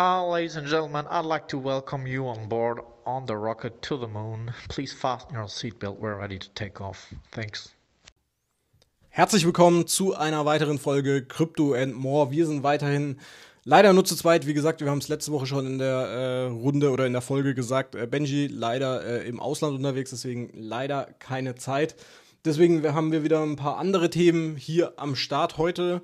Hi, uh, ladies and gentlemen, I'd like to welcome you on board on the rocket to the moon. Please fasten your seatbelt, we're ready to take off. Thanks. Herzlich willkommen zu einer weiteren Folge Crypto and More. Wir sind weiterhin leider nur zu zweit. Wie gesagt, wir haben es letzte Woche schon in der äh, Runde oder in der Folge gesagt. Äh, Benji leider äh, im Ausland unterwegs, deswegen leider keine Zeit. Deswegen haben wir wieder ein paar andere Themen hier am Start heute.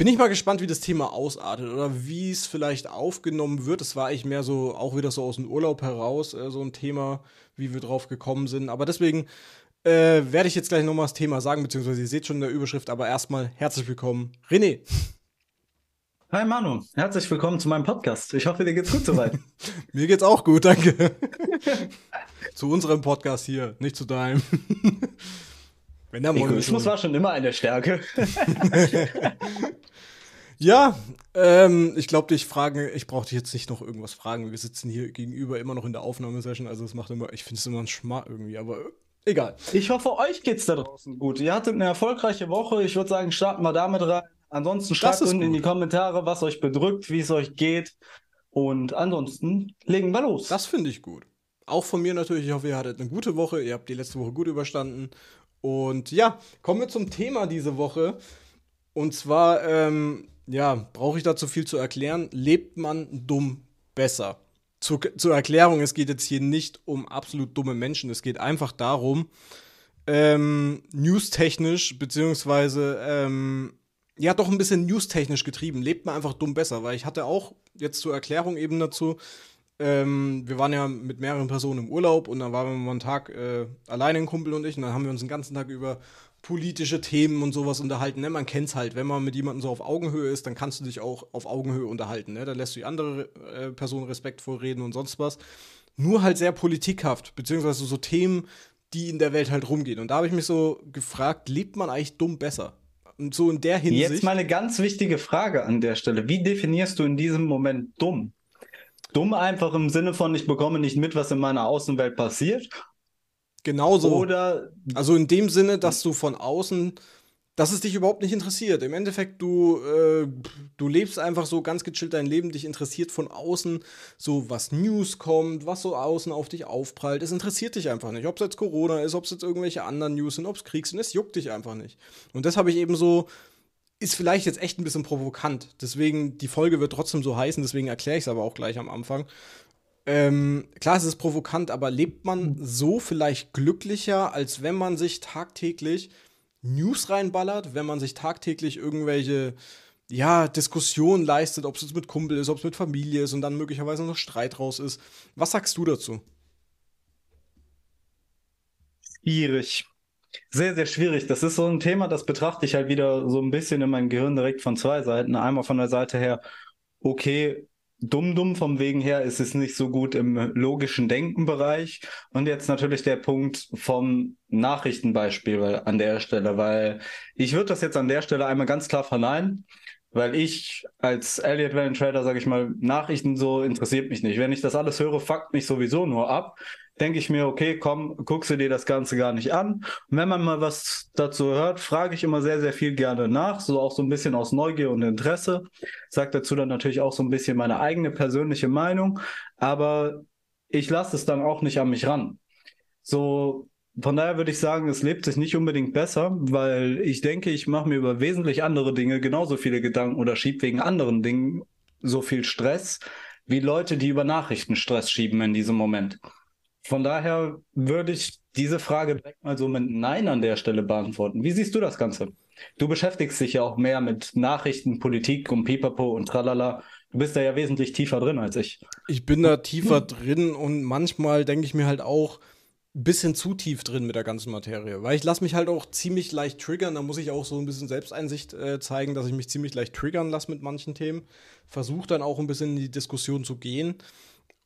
Bin ich mal gespannt, wie das Thema ausartet oder wie es vielleicht aufgenommen wird. Es war eigentlich mehr so, auch wieder so aus dem Urlaub heraus, äh, so ein Thema, wie wir drauf gekommen sind. Aber deswegen äh, werde ich jetzt gleich nochmal das Thema sagen, beziehungsweise ihr seht schon in der Überschrift, aber erstmal herzlich willkommen, René. Hi Manu, herzlich willkommen zu meinem Podcast. Ich hoffe, dir geht's gut soweit. Mir geht's auch gut, danke. zu unserem Podcast hier, nicht zu deinem. Wenn der Egoismus war schon immer eine Stärke. ja, ähm, ich glaube, dich fragen, ich brauche dich jetzt nicht noch irgendwas fragen. Wir sitzen hier gegenüber immer noch in der Aufnahmesession, also es macht immer, ich finde es immer ein Schmarr irgendwie, aber äh, egal. Ich hoffe, euch geht's da draußen gut. Ihr hattet eine erfolgreiche Woche. Ich würde sagen, starten wir damit rein. Ansonsten schreibt unten gut. in die Kommentare, was euch bedrückt, wie es euch geht. Und ansonsten legen wir los. Das finde ich gut. Auch von mir natürlich. Ich hoffe, ihr hattet eine gute Woche. Ihr habt die letzte Woche gut überstanden. Und ja, kommen wir zum Thema diese Woche. Und zwar, ähm, ja, brauche ich dazu viel zu erklären? Lebt man dumm besser? Zur, zur, Erklärung, es geht jetzt hier nicht um absolut dumme Menschen, es geht einfach darum, ähm, newstechnisch, beziehungsweise, ähm, ja, doch ein bisschen newstechnisch getrieben, lebt man einfach dumm besser, weil ich hatte auch jetzt zur Erklärung eben dazu ähm, wir waren ja mit mehreren Personen im Urlaub und dann waren wir mal einen Tag äh, alleine, ein Kumpel und ich, und dann haben wir uns den ganzen Tag über politische Themen und sowas unterhalten. Ne? Man es halt, wenn man mit jemandem so auf Augenhöhe ist, dann kannst du dich auch auf Augenhöhe unterhalten. Ne? Da lässt du die andere äh, Person respektvoll reden und sonst was. Nur halt sehr politikhaft, beziehungsweise so Themen, die in der Welt halt rumgehen. Und da habe ich mich so gefragt, lebt man eigentlich dumm besser? Und so in der Hinsicht. Jetzt mal eine ganz wichtige Frage an der Stelle. Wie definierst du in diesem Moment dumm? Dumm einfach im Sinne von, ich bekomme nicht mit, was in meiner Außenwelt passiert. Genauso. Oder. Also in dem Sinne, dass du von außen, dass es dich überhaupt nicht interessiert. Im Endeffekt, du, äh, du lebst einfach so ganz gechillt dein Leben, dich interessiert von außen, so was News kommt, was so außen auf dich aufprallt. Es interessiert dich einfach nicht. Ob es jetzt Corona ist, ob es jetzt irgendwelche anderen News sind, ob es Krieg sind, es juckt dich einfach nicht. Und das habe ich eben so ist vielleicht jetzt echt ein bisschen provokant. Deswegen, die Folge wird trotzdem so heißen, deswegen erkläre ich es aber auch gleich am Anfang. Ähm, klar, es ist provokant, aber lebt man so vielleicht glücklicher, als wenn man sich tagtäglich News reinballert, wenn man sich tagtäglich irgendwelche ja, Diskussionen leistet, ob es mit Kumpel ist, ob es mit Familie ist und dann möglicherweise noch Streit raus ist. Was sagst du dazu? Schwierig. Sehr, sehr schwierig. Das ist so ein Thema, das betrachte ich halt wieder so ein bisschen in meinem Gehirn direkt von zwei Seiten. Einmal von der Seite her, okay, dumm, dumm vom Wegen her ist es nicht so gut im logischen Denkenbereich. Und jetzt natürlich der Punkt vom Nachrichtenbeispiel an der Stelle, weil ich würde das jetzt an der Stelle einmal ganz klar verneinen weil ich als Elliot Wellen Trader, sage ich mal, Nachrichten so interessiert mich nicht. Wenn ich das alles höre, fuckt mich sowieso nur ab denke ich mir, okay, komm, guckst du dir das Ganze gar nicht an. Und wenn man mal was dazu hört, frage ich immer sehr, sehr viel gerne nach, so auch so ein bisschen aus Neugier und Interesse. Sag dazu dann natürlich auch so ein bisschen meine eigene persönliche Meinung, aber ich lasse es dann auch nicht an mich ran. So, von daher würde ich sagen, es lebt sich nicht unbedingt besser, weil ich denke, ich mache mir über wesentlich andere Dinge genauso viele Gedanken oder schiebe wegen anderen Dingen so viel Stress, wie Leute, die über Nachrichten Stress schieben in diesem Moment. Von daher würde ich diese Frage direkt mal so mit Nein an der Stelle beantworten. Wie siehst du das Ganze? Du beschäftigst dich ja auch mehr mit Nachrichten, Politik und Pipapo und tralala. Du bist da ja wesentlich tiefer drin als ich. Ich bin da hm? tiefer drin und manchmal denke ich mir halt auch ein bisschen zu tief drin mit der ganzen Materie, weil ich lasse mich halt auch ziemlich leicht triggern. Da muss ich auch so ein bisschen Selbsteinsicht äh, zeigen, dass ich mich ziemlich leicht triggern lasse mit manchen Themen. Versuche dann auch ein bisschen in die Diskussion zu gehen.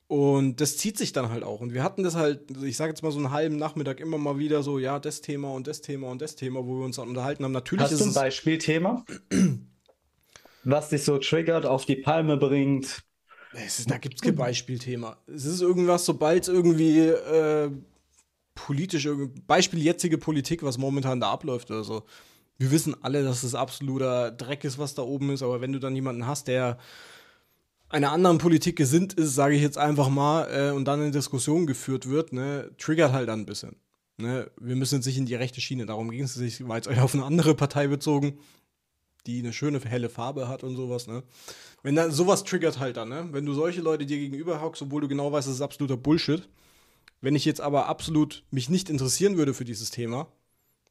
Und das zieht sich dann halt auch. Und wir hatten das halt, ich sage jetzt mal so einen halben Nachmittag immer mal wieder so, ja, das Thema und das Thema und das Thema, wo wir uns dann unterhalten haben. Natürlich Hast ist du ein Beispielthema, was dich so triggert, auf die Palme bringt? Ist, da gibt es kein Beispielthema. Es ist irgendwas, sobald es irgendwie äh, politisch, Beispiel jetzige Politik, was momentan da abläuft oder so. Wir wissen alle, dass es absoluter Dreck ist, was da oben ist, aber wenn du dann jemanden hast, der einer anderen Politik gesinnt ist, sage ich jetzt einfach mal, äh, und dann in Diskussion geführt wird, ne, triggert halt dann ein bisschen. Ne? Wir müssen jetzt nicht in die rechte Schiene, darum ging es nicht, es euch auf eine andere Partei bezogen, die eine schöne helle Farbe hat und sowas, ne? Wenn dann sowas triggert halt dann, ne? Wenn du solche Leute dir gegenüber hockst, obwohl du genau weißt, das ist absoluter Bullshit. Wenn ich jetzt aber absolut mich nicht interessieren würde für dieses Thema,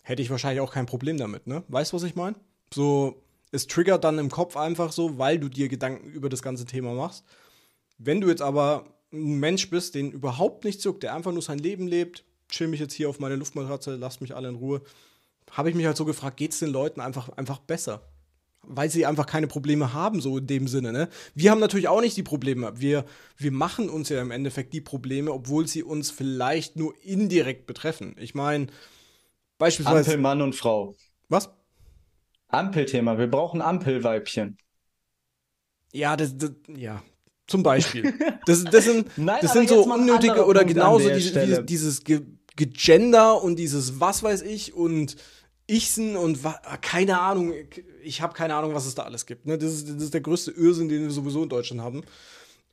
hätte ich wahrscheinlich auch kein Problem damit, ne? Weißt du, was ich meine? So, es triggert dann im Kopf einfach so, weil du dir Gedanken über das ganze Thema machst. Wenn du jetzt aber ein Mensch bist, den überhaupt nicht zuckt, der einfach nur sein Leben lebt, chill mich jetzt hier auf meine Luftmatratze, lasst mich alle in Ruhe, habe ich mich halt so gefragt, geht es den Leuten einfach, einfach besser? Weil sie einfach keine Probleme haben, so in dem Sinne. Ne? Wir haben natürlich auch nicht die Probleme. Wir, wir machen uns ja im Endeffekt die Probleme, obwohl sie uns vielleicht nur indirekt betreffen. Ich meine, beispielsweise. Mann und Frau. Was? Ampelthema. Wir brauchen Ampelweibchen. Ja, das, das ja, zum Beispiel. Das, das sind, Nein, das sind so unnötige oder Punkt genauso diese, dieses Ge Gegender und dieses was weiß ich und Ichsen und ah, keine Ahnung. Ich habe keine Ahnung, was es da alles gibt. Ne? Das, ist, das ist der größte Irrsinn, den wir sowieso in Deutschland haben.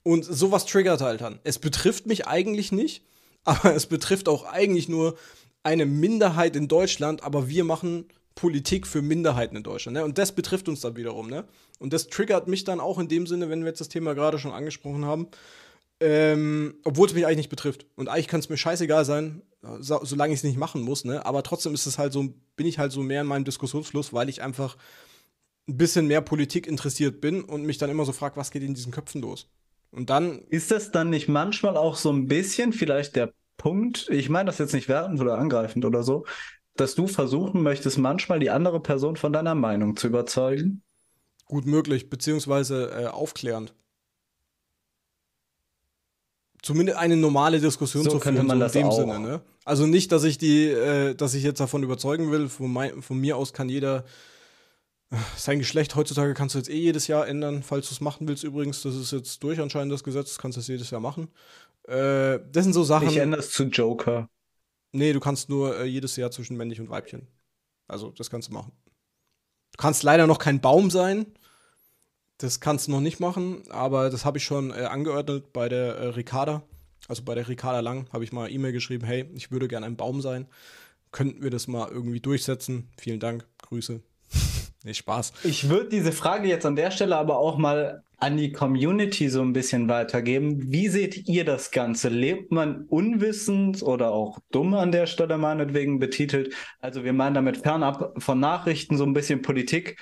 Und sowas triggert halt dann. Es betrifft mich eigentlich nicht, aber es betrifft auch eigentlich nur eine Minderheit in Deutschland. Aber wir machen Politik für Minderheiten in Deutschland. Ne? Und das betrifft uns dann wiederum. Ne? Und das triggert mich dann auch in dem Sinne, wenn wir jetzt das Thema gerade schon angesprochen haben, ähm, obwohl es mich eigentlich nicht betrifft. Und eigentlich kann es mir scheißegal sein, so, solange ich es nicht machen muss. Ne? Aber trotzdem ist es halt so, bin ich halt so mehr in meinem Diskussionsfluss, weil ich einfach ein bisschen mehr Politik interessiert bin und mich dann immer so frage, was geht in diesen Köpfen los? Und dann. Ist das dann nicht manchmal auch so ein bisschen vielleicht der Punkt, ich meine das jetzt nicht wertend oder angreifend oder so, dass du versuchen möchtest, manchmal die andere Person von deiner Meinung zu überzeugen? Gut möglich, beziehungsweise äh, aufklärend. Zumindest eine normale Diskussion so zu führen, könnte man so das in dem auch. Sinne. Ne? Also nicht, dass ich die, äh, dass ich jetzt davon überzeugen will. Von, mein, von mir aus kann jeder äh, sein Geschlecht heutzutage kannst du jetzt eh jedes Jahr ändern, falls du es machen willst übrigens. Das ist jetzt durch anscheinend das Gesetz, das kannst du jetzt jedes Jahr machen. Äh, das sind so Sachen. Ich ändere es zu Joker. Nee, du kannst nur äh, jedes Jahr zwischen männlich und Weibchen. Also, das kannst du machen. Du kannst leider noch kein Baum sein. Das kannst du noch nicht machen, aber das habe ich schon äh, angeordnet bei der äh, Ricarda. Also bei der Ricarda Lang habe ich mal E-Mail geschrieben, hey, ich würde gerne ein Baum sein. Könnten wir das mal irgendwie durchsetzen? Vielen Dank, Grüße. nicht Spaß. Ich würde diese Frage jetzt an der Stelle aber auch mal an die Community so ein bisschen weitergeben. Wie seht ihr das Ganze? Lebt man unwissend oder auch dumm an der Stelle meinetwegen betitelt? Also wir meinen damit fernab von Nachrichten so ein bisschen Politik.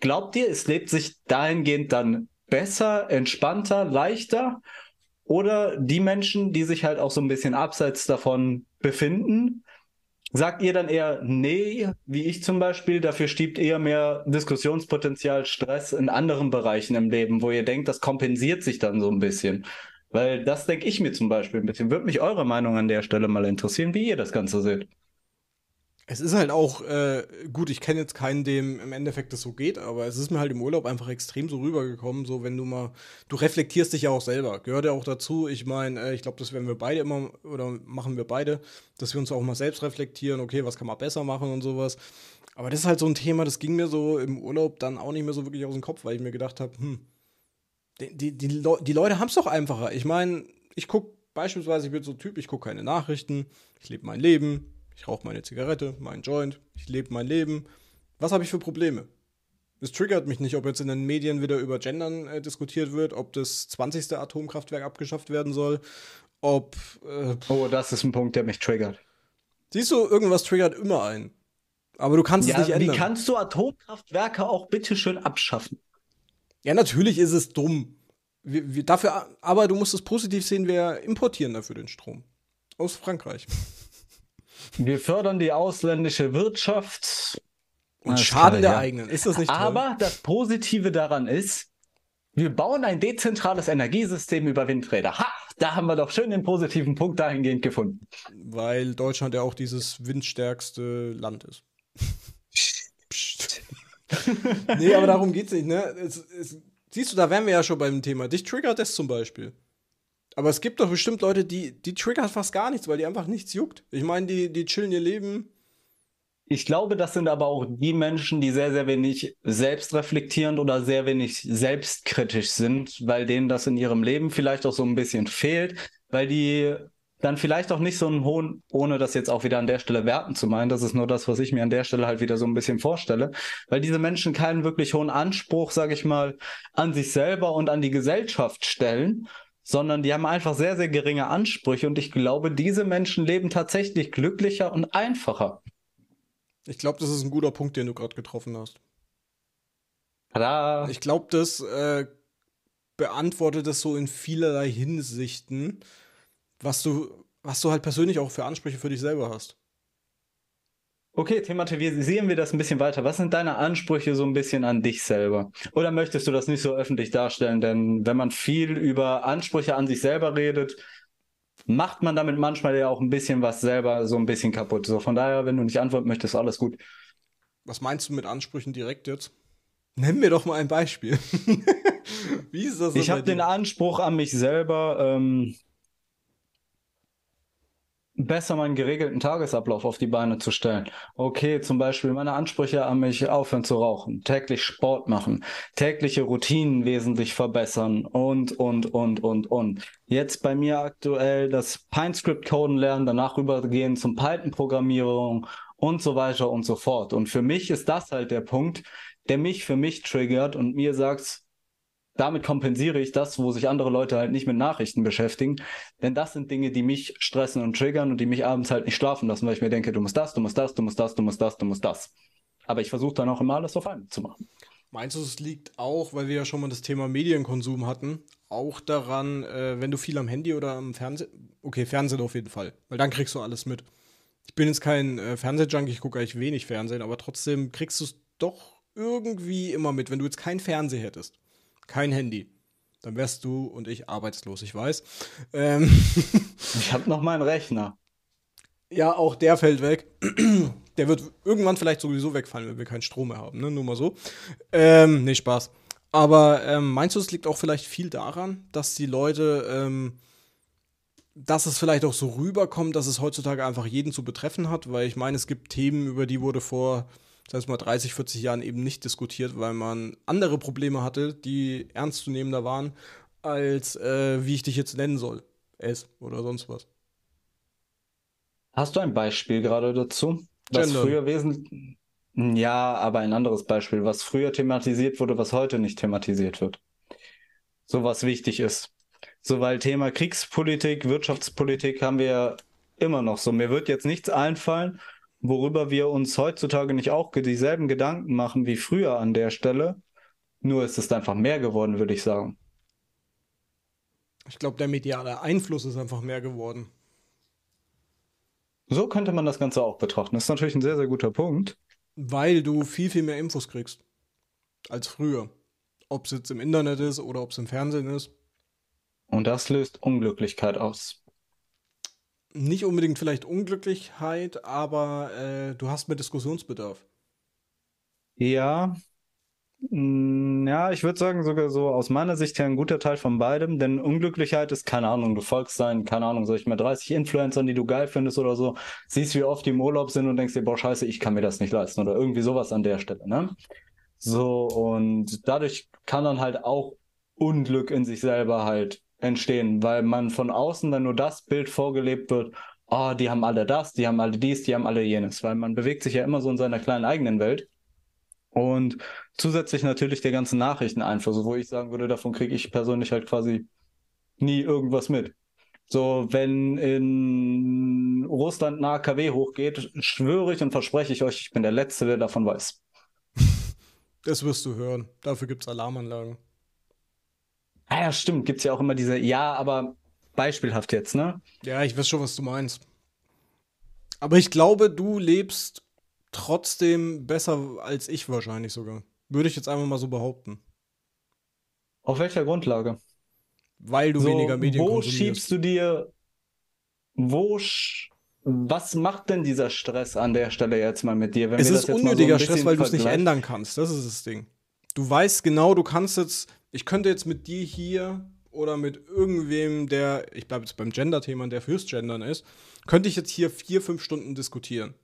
Glaubt ihr, es lebt sich dahingehend dann besser, entspannter, leichter? Oder die Menschen, die sich halt auch so ein bisschen abseits davon befinden, Sagt ihr dann eher, nee, wie ich zum Beispiel, dafür stiebt eher mehr Diskussionspotenzial, Stress in anderen Bereichen im Leben, wo ihr denkt, das kompensiert sich dann so ein bisschen. Weil das denke ich mir zum Beispiel ein bisschen. Würde mich eure Meinung an der Stelle mal interessieren, wie ihr das Ganze seht. Es ist halt auch, äh, gut, ich kenne jetzt keinen, dem im Endeffekt das so geht, aber es ist mir halt im Urlaub einfach extrem so rübergekommen, so wenn du mal, du reflektierst dich ja auch selber, gehört ja auch dazu. Ich meine, äh, ich glaube, das werden wir beide immer, oder machen wir beide, dass wir uns auch mal selbst reflektieren, okay, was kann man besser machen und sowas. Aber das ist halt so ein Thema, das ging mir so im Urlaub dann auch nicht mehr so wirklich aus dem Kopf, weil ich mir gedacht habe, hm, die, die, die, Le die Leute haben es doch einfacher. Ich meine, ich gucke beispielsweise, ich bin so ein Typ, ich gucke keine Nachrichten, ich lebe mein Leben, ich rauche meine Zigarette, meinen Joint, ich lebe mein Leben. Was habe ich für Probleme? Es triggert mich nicht, ob jetzt in den Medien wieder über Gendern äh, diskutiert wird, ob das 20. Atomkraftwerk abgeschafft werden soll, ob. Äh, oh, das ist ein Punkt, der mich triggert. Siehst du, irgendwas triggert immer einen. Aber du kannst ja, es nicht ändern. Wie kannst du Atomkraftwerke auch bitteschön abschaffen? Ja, natürlich ist es dumm. Wir, wir dafür, aber du musst es positiv sehen, wir importieren dafür den Strom. Aus Frankreich. Wir fördern die ausländische Wirtschaft. Und schaden klar, der ja. eigenen. Ist das nicht toll? Aber das Positive daran ist, wir bauen ein dezentrales Energiesystem über Windräder. Ha! Da haben wir doch schön den positiven Punkt dahingehend gefunden. Weil Deutschland ja auch dieses windstärkste Land ist. Psst. Psst. nee, aber darum geht's nicht, ne? Es, es, siehst du, da wären wir ja schon beim Thema. Dich triggert das zum Beispiel. Aber es gibt doch bestimmt Leute, die, die triggert fast gar nichts, weil die einfach nichts juckt. Ich meine, die, die chillen ihr Leben. Ich glaube, das sind aber auch die Menschen, die sehr, sehr wenig selbstreflektierend oder sehr wenig selbstkritisch sind, weil denen das in ihrem Leben vielleicht auch so ein bisschen fehlt, weil die dann vielleicht auch nicht so einen hohen, ohne das jetzt auch wieder an der Stelle werten zu meinen, das ist nur das, was ich mir an der Stelle halt wieder so ein bisschen vorstelle, weil diese Menschen keinen wirklich hohen Anspruch, sage ich mal, an sich selber und an die Gesellschaft stellen, sondern die haben einfach sehr, sehr geringe Ansprüche und ich glaube, diese Menschen leben tatsächlich glücklicher und einfacher. Ich glaube, das ist ein guter Punkt, den du gerade getroffen hast. Tada. Ich glaube, das äh, beantwortet das so in vielerlei Hinsichten, was du, was du halt persönlich auch für Ansprüche für dich selber hast. Okay, thematisieren wir das ein bisschen weiter. Was sind deine Ansprüche so ein bisschen an dich selber? Oder möchtest du das nicht so öffentlich darstellen? Denn wenn man viel über Ansprüche an sich selber redet, macht man damit manchmal ja auch ein bisschen was selber so ein bisschen kaputt. So von daher, wenn du nicht antworten möchtest, alles gut. Was meinst du mit Ansprüchen direkt jetzt? Nenn mir doch mal ein Beispiel. Wie ist das? Ich habe den Anspruch an mich selber, ähm, besser meinen geregelten Tagesablauf auf die Beine zu stellen. Okay, zum Beispiel meine Ansprüche an mich aufhören zu rauchen, täglich Sport machen, tägliche Routinen wesentlich verbessern und, und, und, und, und. Jetzt bei mir aktuell das pinescript coden lernen, danach rübergehen zum Python-Programmierung und so weiter und so fort. Und für mich ist das halt der Punkt, der mich für mich triggert und mir sagt, damit kompensiere ich das, wo sich andere Leute halt nicht mit Nachrichten beschäftigen. Denn das sind Dinge, die mich stressen und triggern und die mich abends halt nicht schlafen lassen, weil ich mir denke, du musst das, du musst das, du musst das, du musst das, du musst das. Aber ich versuche dann auch immer alles auf einmal zu machen. Meinst du, es liegt auch, weil wir ja schon mal das Thema Medienkonsum hatten, auch daran, äh, wenn du viel am Handy oder am Fernsehen, okay, Fernsehen auf jeden Fall, weil dann kriegst du alles mit. Ich bin jetzt kein äh, Fernsehjunk, ich gucke eigentlich wenig Fernsehen, aber trotzdem kriegst du es doch irgendwie immer mit, wenn du jetzt keinen Fernseher hättest kein Handy. Dann wärst du und ich arbeitslos, ich weiß. Ähm ich habe noch meinen Rechner. Ja, auch der fällt weg. der wird irgendwann vielleicht sowieso wegfallen, wenn wir keinen Strom mehr haben, ne? Nur mal so. Ähm, nee, Spaß. Aber ähm, meinst du, es liegt auch vielleicht viel daran, dass die Leute, ähm, dass es vielleicht auch so rüberkommt, dass es heutzutage einfach jeden zu betreffen hat? Weil ich meine, es gibt Themen, über die wurde vor sag ich mal, 30, 40 Jahren eben nicht diskutiert, weil man andere Probleme hatte, die ernstzunehmender waren, als äh, wie ich dich jetzt nennen soll. Es oder sonst was. Hast du ein Beispiel gerade dazu? Was Gender. früher wesentlich. Hm, ja, aber ein anderes Beispiel, was früher thematisiert wurde, was heute nicht thematisiert wird. So was wichtig ist. So, weil Thema Kriegspolitik, Wirtschaftspolitik haben wir immer noch so. Mir wird jetzt nichts einfallen, worüber wir uns heutzutage nicht auch dieselben Gedanken machen wie früher an der Stelle. Nur ist es einfach mehr geworden, würde ich sagen. Ich glaube, der mediale Einfluss ist einfach mehr geworden. So könnte man das Ganze auch betrachten. Das ist natürlich ein sehr, sehr guter Punkt. Weil du viel, viel mehr Infos kriegst als früher. Ob es jetzt im Internet ist oder ob es im Fernsehen ist. Und das löst Unglücklichkeit aus nicht unbedingt vielleicht Unglücklichkeit, aber äh, du hast mehr Diskussionsbedarf. Ja. Hm, ja, ich würde sagen, sogar so aus meiner Sicht her ein guter Teil von beidem, denn Unglücklichkeit ist, keine Ahnung, du folgst sein, keine Ahnung, soll ich mal 30 Influencern, die du geil findest oder so, siehst, wie oft die im Urlaub sind und denkst dir, boah, scheiße, ich kann mir das nicht leisten oder irgendwie sowas an der Stelle, ne? So, und dadurch kann dann halt auch Unglück in sich selber halt entstehen, weil man von außen dann nur das Bild vorgelebt wird, oh, die haben alle das, die haben alle dies, die haben alle jenes, weil man bewegt sich ja immer so in seiner kleinen eigenen Welt. Und zusätzlich natürlich der ganzen Nachrichteneinfluss, wo ich sagen würde, davon kriege ich persönlich halt quasi nie irgendwas mit. So, wenn in Russland ein AKW hochgeht, schwöre ich und verspreche ich euch, ich bin der Letzte, der davon weiß. Das wirst du hören. Dafür gibt es Alarmanlagen. Ah ja, stimmt, gibt es ja auch immer diese, ja, aber beispielhaft jetzt, ne? Ja, ich weiß schon, was du meinst. Aber ich glaube, du lebst trotzdem besser als ich wahrscheinlich sogar. Würde ich jetzt einfach mal so behaupten. Auf welcher Grundlage? Weil du so, weniger Medien wo konsumierst. Wo schiebst du dir, wo, was macht denn dieser Stress an der Stelle jetzt mal mit dir? Wenn es ist unnötiger so Stress, weil du es nicht ändern kannst. Das ist das Ding du weißt genau, du kannst jetzt, ich könnte jetzt mit dir hier oder mit irgendwem, der, ich bleibe jetzt beim Gender-Thema, der fürs Gendern ist, könnte ich jetzt hier vier, fünf Stunden diskutieren.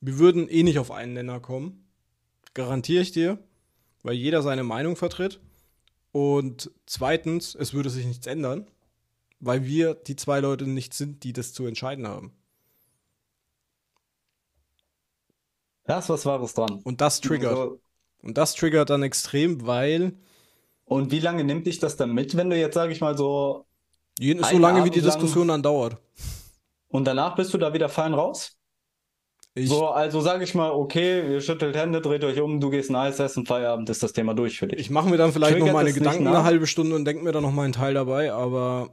Wir würden eh nicht auf einen Nenner kommen. Garantiere ich dir, weil jeder seine Meinung vertritt. Und zweitens, es würde sich nichts ändern, weil wir die zwei Leute nicht sind, die das zu entscheiden haben. Das was Wahres dran. Und das triggert. Also, und das triggert dann extrem, weil. Und wie lange nimmt dich das dann mit, wenn du jetzt, sage ich mal, so. Jeden, so lange, Abend wie die Diskussion dann dauert. Und danach bist du da wieder fein raus? Ich so, also sage ich mal, okay, ihr schüttelt Hände, dreht euch um, du gehst ein Eis essen, Feierabend ist das Thema durch für dich. Ich mache mir dann vielleicht noch meine Gedanken eine halbe Stunde und denke mir dann noch mal einen Teil dabei, aber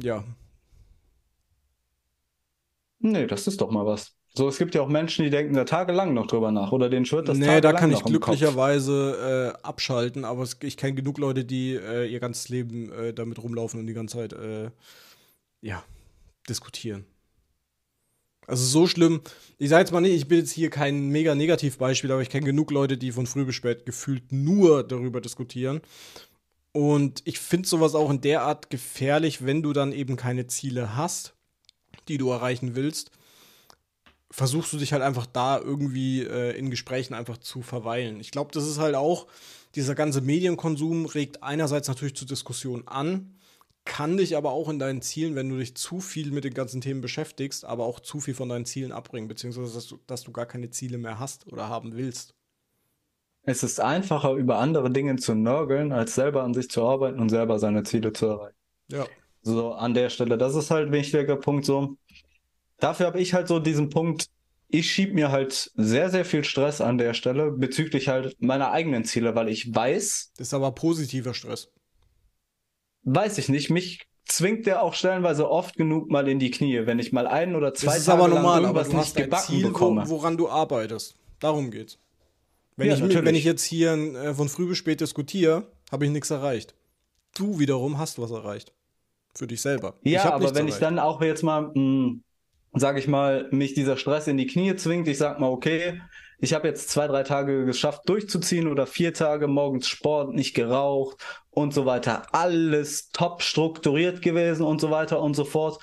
ja. Nee, das ist doch mal was. So, es gibt ja auch Menschen, die denken da tagelang noch drüber nach oder den schwirrt das Nee, da kann ich glücklicherweise äh, abschalten, aber es, ich kenne genug Leute, die äh, ihr ganzes Leben äh, damit rumlaufen und die ganze Zeit, äh, ja, diskutieren. Also so schlimm, ich sage jetzt mal nicht, ich bin jetzt hier kein mega Negativbeispiel, aber ich kenne genug Leute, die von früh bis spät gefühlt nur darüber diskutieren. Und ich finde sowas auch in der Art gefährlich, wenn du dann eben keine Ziele hast, die du erreichen willst versuchst du dich halt einfach da irgendwie äh, in Gesprächen einfach zu verweilen. Ich glaube, das ist halt auch, dieser ganze Medienkonsum regt einerseits natürlich zur Diskussion an, kann dich aber auch in deinen Zielen, wenn du dich zu viel mit den ganzen Themen beschäftigst, aber auch zu viel von deinen Zielen abbringen, beziehungsweise dass du, dass du gar keine Ziele mehr hast oder haben willst. Es ist einfacher, über andere Dinge zu nörgeln, als selber an sich zu arbeiten und selber seine Ziele zu erreichen. Ja. So, an der Stelle, das ist halt ein wichtiger Punkt so dafür habe ich halt so diesen Punkt, ich schiebe mir halt sehr, sehr viel Stress an der Stelle bezüglich halt meiner eigenen Ziele, weil ich weiß. Das ist aber positiver Stress. Weiß ich nicht. Mich zwingt der auch stellenweise oft genug mal in die Knie, wenn ich mal einen oder zwei das Tage aber normal, lang aber du hast nicht gebacken Ziel, bekomme. woran du arbeitest. Darum geht's. Wenn, ja, ich, wenn ich jetzt hier äh, von früh bis spät diskutiere, habe ich nichts erreicht. Du wiederum hast was erreicht. Für dich selber. Ja, aber wenn erreicht. ich dann auch jetzt mal mh, hm, sage ich mal, mich dieser Stress in die Knie zwingt. Ich sage mal, okay, ich habe jetzt zwei, drei Tage geschafft durchzuziehen oder vier Tage morgens Sport, nicht geraucht und so weiter. Alles top strukturiert gewesen und so weiter und so fort.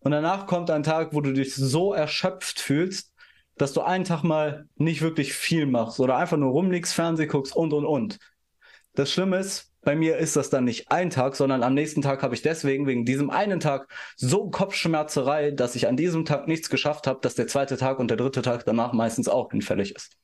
Und danach kommt ein Tag, wo du dich so erschöpft fühlst, dass du einen Tag mal nicht wirklich viel machst oder einfach nur rumliegst, Fernseh guckst und und und. Das Schlimme ist, bei mir ist das dann nicht ein Tag, sondern am nächsten Tag habe ich deswegen wegen diesem einen Tag so Kopfschmerzerei, dass ich an diesem Tag nichts geschafft habe, dass der zweite Tag und der dritte Tag danach meistens auch hinfällig ist.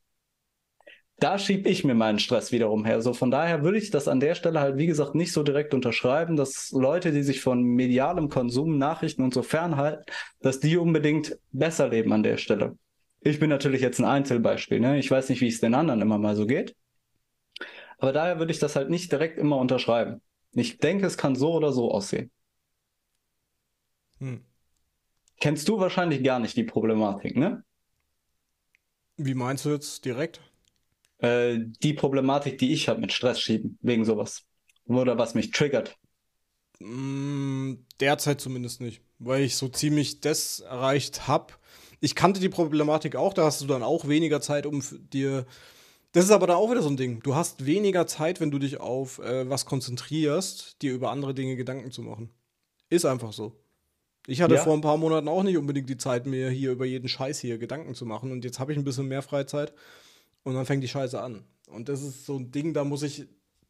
Da schiebe ich mir meinen Stress wiederum her. So also von daher würde ich das an der Stelle halt, wie gesagt, nicht so direkt unterschreiben, dass Leute, die sich von medialem Konsum, Nachrichten und so fernhalten, dass die unbedingt besser leben an der Stelle. Ich bin natürlich jetzt ein Einzelbeispiel. Ne? Ich weiß nicht, wie es den anderen immer mal so geht. Aber daher würde ich das halt nicht direkt immer unterschreiben. Ich denke, es kann so oder so aussehen. Hm. Kennst du wahrscheinlich gar nicht die Problematik, ne? Wie meinst du jetzt direkt? Äh, die Problematik, die ich habe mit Stress schieben, wegen sowas. Oder was mich triggert. Hm, derzeit zumindest nicht, weil ich so ziemlich das erreicht habe. Ich kannte die Problematik auch, da hast du dann auch weniger Zeit, um dir das ist aber da auch wieder so ein Ding. Du hast weniger Zeit, wenn du dich auf äh, was konzentrierst, dir über andere Dinge Gedanken zu machen. Ist einfach so. Ich hatte ja. vor ein paar Monaten auch nicht unbedingt die Zeit, mir hier über jeden Scheiß hier Gedanken zu machen. Und jetzt habe ich ein bisschen mehr Freizeit und dann fängt die Scheiße an. Und das ist so ein Ding, da muss ich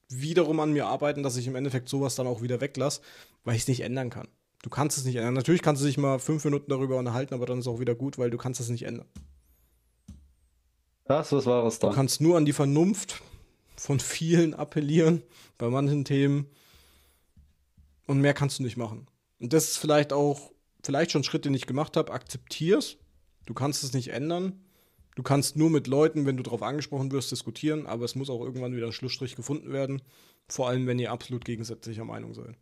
wiederum an mir arbeiten, dass ich im Endeffekt sowas dann auch wieder weglasse, weil ich es nicht ändern kann. Du kannst es nicht ändern. Natürlich kannst du dich mal fünf Minuten darüber unterhalten, aber dann ist es auch wieder gut, weil du kannst es nicht ändern. Das ist wahres dran. Du kannst nur an die Vernunft von vielen appellieren bei manchen Themen und mehr kannst du nicht machen. Und das ist vielleicht auch, vielleicht schon ein Schritt, den ich gemacht habe, akzeptier's. Du kannst es nicht ändern. Du kannst nur mit Leuten, wenn du darauf angesprochen wirst, diskutieren, aber es muss auch irgendwann wieder ein Schlussstrich gefunden werden. Vor allem, wenn ihr absolut gegensätzlicher Meinung seid.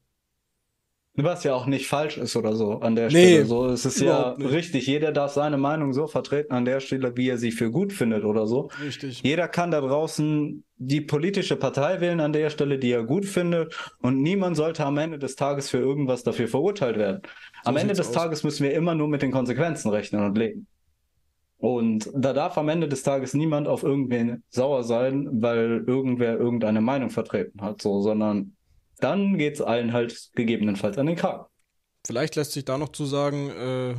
Was ja auch nicht falsch ist oder so an der Stelle. nee, So, es ist ja nicht. richtig. Jeder darf seine Meinung so vertreten an der Stelle, wie er sie für gut findet oder so. Richtig. Jeder kann da draußen die politische Partei wählen an der Stelle, die er gut findet. Und niemand sollte am Ende des Tages für irgendwas dafür verurteilt werden. am Ende des aus. Tages müssen wir immer nur mit den Konsequenzen rechnen und leben. Und da darf am Ende des Tages niemand auf irgendwen sauer sein, weil irgendwer irgendeine Meinung vertreten hat, so, sondern dann geht es allen halt gegebenenfalls an den Kragen. Vielleicht lässt sich da noch zu sagen, äh,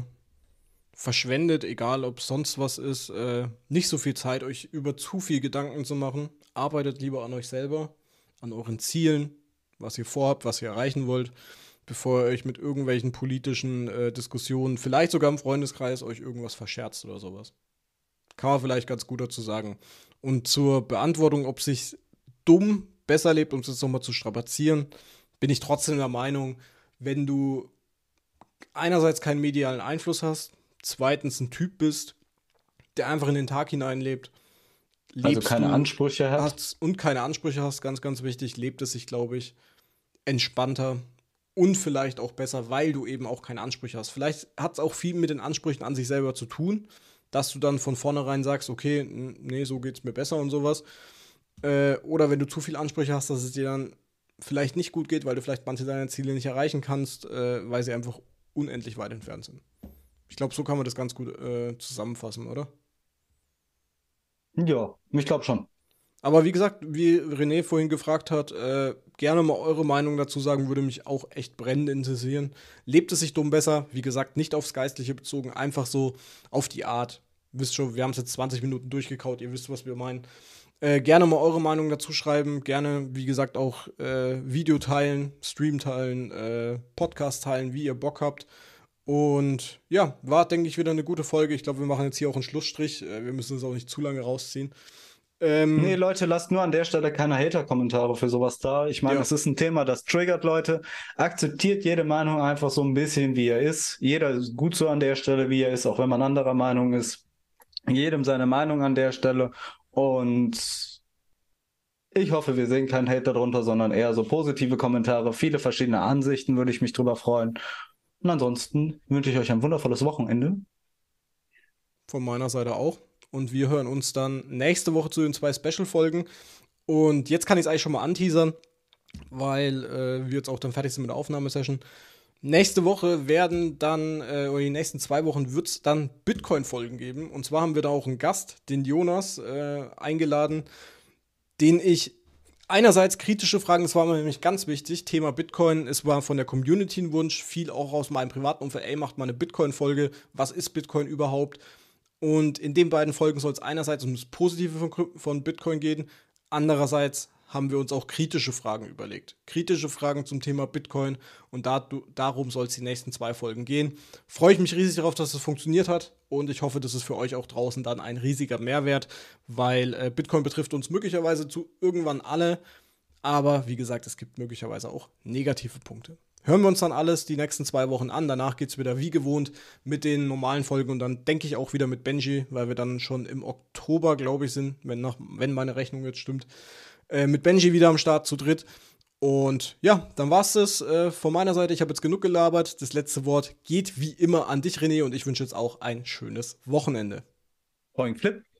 verschwendet, egal ob sonst was ist, äh, nicht so viel Zeit, euch über zu viel Gedanken zu machen. Arbeitet lieber an euch selber, an euren Zielen, was ihr vorhabt, was ihr erreichen wollt, bevor ihr euch mit irgendwelchen politischen äh, Diskussionen, vielleicht sogar im Freundeskreis, euch irgendwas verscherzt oder sowas. Kann man vielleicht ganz gut dazu sagen. Und zur Beantwortung, ob sich dumm besser lebt, um es jetzt nochmal zu strapazieren, bin ich trotzdem der Meinung, wenn du einerseits keinen medialen Einfluss hast, zweitens ein Typ bist, der einfach in den Tag hineinlebt, also keine du, Ansprüche hast und keine Ansprüche hast, ganz, ganz wichtig, lebt es sich, glaube ich, entspannter und vielleicht auch besser, weil du eben auch keine Ansprüche hast. Vielleicht hat es auch viel mit den Ansprüchen an sich selber zu tun, dass du dann von vornherein sagst, okay, nee, so geht es mir besser und sowas. Äh, oder wenn du zu viel Ansprüche hast, dass es dir dann vielleicht nicht gut geht, weil du vielleicht manche deiner Ziele nicht erreichen kannst, äh, weil sie einfach unendlich weit entfernt sind. Ich glaube, so kann man das ganz gut äh, zusammenfassen, oder? Ja, ich glaube schon. Aber wie gesagt, wie René vorhin gefragt hat, äh, gerne mal eure Meinung dazu sagen, würde mich auch echt brennend interessieren. Lebt es sich dumm besser? Wie gesagt, nicht aufs Geistliche bezogen, einfach so auf die Art. Wisst schon, wir haben es jetzt 20 Minuten durchgekaut, ihr wisst, was wir meinen. Äh, gerne mal eure Meinung dazu schreiben. Gerne, wie gesagt, auch äh, Video teilen, Stream teilen, äh, Podcast teilen, wie ihr Bock habt. Und ja, war, denke ich, wieder eine gute Folge. Ich glaube, wir machen jetzt hier auch einen Schlussstrich. Äh, wir müssen es auch nicht zu lange rausziehen. Ähm, nee, Leute, lasst nur an der Stelle keine Hater-Kommentare für sowas da. Ich meine, ja. das ist ein Thema, das triggert Leute. Akzeptiert jede Meinung einfach so ein bisschen, wie er ist. Jeder ist gut so an der Stelle, wie er ist, auch wenn man anderer Meinung ist. Jedem seine Meinung an der Stelle. Und ich hoffe, wir sehen keinen Hate darunter, sondern eher so positive Kommentare, viele verschiedene Ansichten, würde ich mich drüber freuen. Und ansonsten wünsche ich euch ein wundervolles Wochenende. Von meiner Seite auch. Und wir hören uns dann nächste Woche zu den zwei Special-Folgen. Und jetzt kann ich es eigentlich schon mal anteasern, weil äh, wir jetzt auch dann fertig sind mit der Aufnahmesession. Nächste Woche werden dann, äh, oder die nächsten zwei Wochen wird es dann Bitcoin-Folgen geben. Und zwar haben wir da auch einen Gast, den Jonas, äh, eingeladen, den ich einerseits kritische Fragen, das war mir nämlich ganz wichtig, Thema Bitcoin, es war von der Community ein Wunsch, viel auch aus meinem privaten Umfeld, ey, macht mal eine Bitcoin-Folge, was ist Bitcoin überhaupt? Und in den beiden Folgen soll es einerseits um das Positive von, von Bitcoin gehen, andererseits haben wir uns auch kritische Fragen überlegt. Kritische Fragen zum Thema Bitcoin und da, darum soll es die nächsten zwei Folgen gehen. Freue ich mich riesig darauf, dass es funktioniert hat und ich hoffe, das ist für euch auch draußen dann ein riesiger Mehrwert, weil äh, Bitcoin betrifft uns möglicherweise zu irgendwann alle, aber wie gesagt, es gibt möglicherweise auch negative Punkte. Hören wir uns dann alles die nächsten zwei Wochen an. Danach geht es wieder wie gewohnt mit den normalen Folgen und dann denke ich auch wieder mit Benji, weil wir dann schon im Oktober, glaube ich, sind, wenn, nach, wenn meine Rechnung jetzt stimmt. Äh, mit Benji wieder am Start zu dritt. Und ja, dann war's das äh, von meiner Seite. Ich habe jetzt genug gelabert. Das letzte Wort geht wie immer an dich, René, und ich wünsche jetzt auch ein schönes Wochenende. Point Flip.